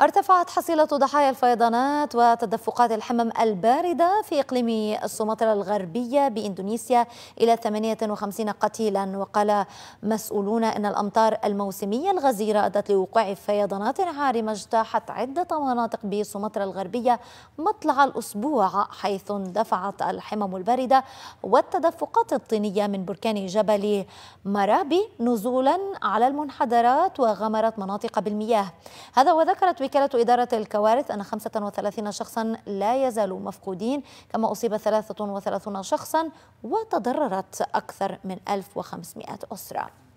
ارتفعت حصيلة ضحايا الفيضانات وتدفقات الحمم الباردة في إقليم السومطرة الغربية بإندونيسيا إلى 58 قتيلا وقال مسؤولون أن الأمطار الموسمية الغزيرة أدت لوقوع فيضانات عارمة اجتاحت عدة مناطق بسومطرة الغربية مطلع الأسبوع حيث اندفعت الحمم الباردة والتدفقات الطينية من بركان جبل مرابي نزولا على المنحدرات وغمرت مناطق بالمياه هذا وذكرت وكالة إدارة الكوارث أن 35 شخصا لا يزالوا مفقودين كما أصيب 33 شخصا وتضررت أكثر من 1500 أسرة